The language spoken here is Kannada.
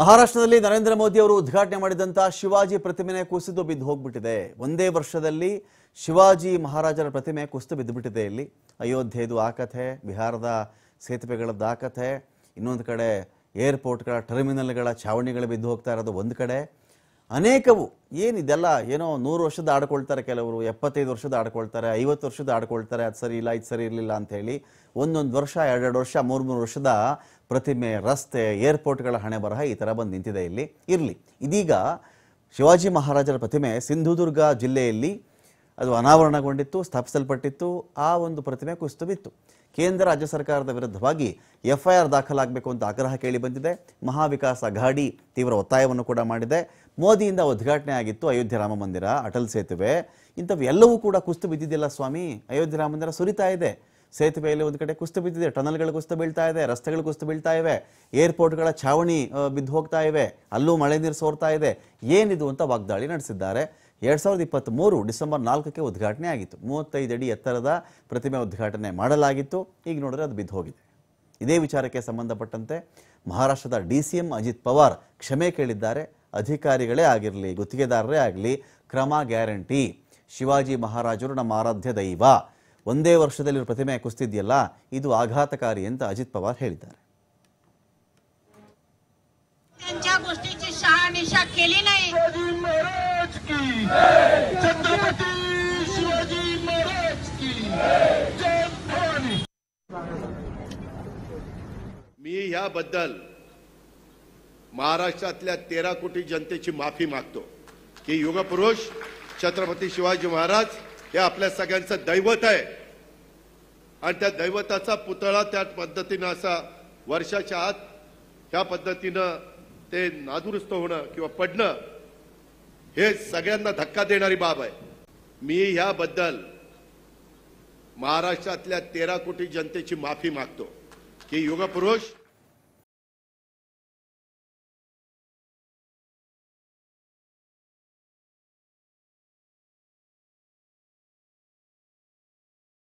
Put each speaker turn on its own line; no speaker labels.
ಮಹಾರಾಷ್ಟ್ರದಲ್ಲಿ ನರೇಂದ್ರ ಮೋದಿ ಅವರು ಉದ್ಘಾಟನೆ ಮಾಡಿದಂಥ ಶಿವಾಜಿ ಪ್ರತಿಮೆ ಕುಸಿದು ಬಿದ್ದು ಹೋಗ್ಬಿಟ್ಟಿದೆ ಒಂದೇ ವರ್ಷದಲ್ಲಿ ಶಿವಾಜಿ ಮಹಾರಾಜರ ಪ್ರತಿಮೆ ಕುಸಿದು ಬಿದ್ದುಬಿಟ್ಟಿದೆ ಇಲ್ಲಿ ಅಯೋಧ್ಯೆದು ಆ ಕಥೆ ಬಿಹಾರದ ಸೇತುವೆಗಳದ್ದು ಆ ಕಥೆ ಇನ್ನೊಂದು ಕಡೆ ಏರ್ಪೋರ್ಟ್ಗಳ ಟರ್ಮಿನಲ್ಗಳ ಛಾವಣಿಗಳು ಬಿದ್ದು ಹೋಗ್ತಾ ಇರೋದು ಒಂದು ಕಡೆ ಅನೇಕವು ಏನಿದೆಲ್ಲ ಏನೋ ನೂರು ವರ್ಷದ ಆಡ್ಕೊಳ್ತಾರೆ ಕೆಲವರು ಎಪ್ಪತ್ತೈದು ವರ್ಷದ ಆಡ್ಕೊಳ್ತಾರೆ ಐವತ್ತು ವರ್ಷದ ಆಡ್ಕೊಳ್ತಾರೆ ಅದು ಸರಿ ಇಲ್ಲ ಇದು ಸರಿ ಇರಲಿಲ್ಲ ಹೇಳಿ ಒಂದೊಂದು ವರ್ಷ ಎರಡೆರಡು ವರ್ಷ ಮೂರು ಮೂರು ವರ್ಷದ ಪ್ರತಿಮೆ ರಸ್ತೆ ಏರ್ಪೋರ್ಟ್ಗಳ ಹಣೆ ಬರಹ ಈ ಥರ ಬಂದು ನಿಂತಿದೆ ಇಲ್ಲಿ ಇರಲಿ ಇದೀಗ ಶಿವಾಜಿ ಮಹಾರಾಜರ ಪ್ರತಿಮೆ ಸಿಂಧುದುರ್ಗ ಜಿಲ್ಲೆಯಲ್ಲಿ ಅದು ಅನಾವರಣಗೊಂಡಿತ್ತು ಸ್ಥಾಪಿಸಲ್ಪಟ್ಟಿತ್ತು ಆ ಒಂದು ಪ್ರತಿಮೆ ಬಿತ್ತು ಕೇಂದ್ರ ರಾಜ್ಯ ಸರ್ಕಾರದ ವಿರುದ್ಧವಾಗಿ ಎಫ್ಐಆರ್ ದಾಖಲಾಗಬೇಕು ಅಂತ ಆಗ್ರಹ ಕೇಳಿ ಬಂದಿದೆ ಮಹಾವಿಕಾಸ್ ಅಘಾಡಿ ತೀವ್ರ ಒತ್ತಾಯವನ್ನು ಕೂಡ ಮಾಡಿದೆ ಮೋದಿಯಿಂದ ಉದ್ಘಾಟನೆ ಆಗಿತ್ತು ಅಯೋಧ್ಯೆ ರಾಮ ಮಂದಿರ ಅಟಲ್ ಸೇತುವೆ ಇಂಥವು ಎಲ್ಲವೂ ಕೂಡ ಕುಸ್ತು ಬಿದ್ದಿದ್ದಿಲ್ಲ ಸ್ವಾಮಿ ಅಯೋಧ್ಯೆ ರಾಮ ಮಂದಿರ ಸುರಿತಾ ಇದೆ ಸೇತುವೆಯಲ್ಲಿ ಒಂದು ಕಡೆ ಕುಸ್ತು ಬಿದ್ದಿದೆ ಟನಲ್ಗಳು ಕುಸ್ತು ಬೀಳ್ತಾ ಇದೆ ರಸ್ತೆಗಳು ಕುಸ್ತು ಬೀಳ್ತಾ ಇವೆ ಏರ್ಪೋರ್ಟ್ಗಳ ಛಾವಣಿ ಬಿದ್ದು ಹೋಗ್ತಾ ಇವೆ ಅಲ್ಲೂ ಮಳೆ ನೀರು ಸೋರ್ತಾ ಇದೆ ಏನಿದು ಅಂತ ವಾಗ್ದಾಳಿ ನಡೆಸಿದ್ದಾರೆ ಎರಡು ಸಾವಿರದ ಇಪ್ಪತ್ತ್ಮೂರು ಡಿಸೆಂಬರ್ ನಾಲ್ಕಕ್ಕೆ ಉದ್ಘಾಟನೆ ಆಗಿತ್ತು ಮೂವತ್ತೈದು ಅಡಿ ಎತ್ತರದ ಪ್ರತಿಮೆ ಉದ್ಘಾಟನೆ ಮಾಡಲಾಗಿತ್ತು ಈಗ ನೋಡಿದ್ರೆ ಅದು ಬಿದ್ದು ಹೋಗಿದೆ ಇದೇ ವಿಚಾರಕ್ಕೆ ಸಂಬಂಧಪಟ್ಟಂತೆ ಮಹಾರಾಷ್ಟ್ರದ D C M Ajit Pawar ಕ್ಷಮೆ ಕೇಳಿದ್ದಾರೆ ಅಧಿಕಾರಿಗಳೇ ಆಗಿರಲಿ ಗುತ್ತಿಗೆದಾರರೇ ಆಗಲಿ ಕ್ರಮ ಗ್ಯಾರಂಟಿ ಶಿವಾಜಿ ಮಹಾರಾಜರು ನಮ್ಮ ಆರಾಧ್ಯ ದೈವ ಒಂದೇ ವರ್ಷದಲ್ಲಿ ಪ್ರತಿಮೆ ಕುಸ್ತಿದೆಯಲ್ಲ ಇದು ಆಘಾತಕಾರಿ ಅಂತ ಅಜಿತ್ ಪವಾರ್ ಹೇಳಿದ್ದಾರೆ
मी ह्याबद्दल महाराष्ट्रातल्या तेरा कोटी जनतेची माफी मागतो की युगपुरुष छत्रपती शिवाजी महाराज हे आपल्या सगळ्यांचं दैवत आहे आणि त्या दैवताचा पुतळा त्या पद्धतीनं असा वर्षाच्या आत ह्या पद्धतीनं ते नादुरुस्त होणं किंवा पडणं हे सगळ्यांना धक्का देणारी बाब आहे मी ह्याबद्दल महाराष्ट्रातल्या तेरा कोटी जनतेची माफी मागतो की युगपुरुष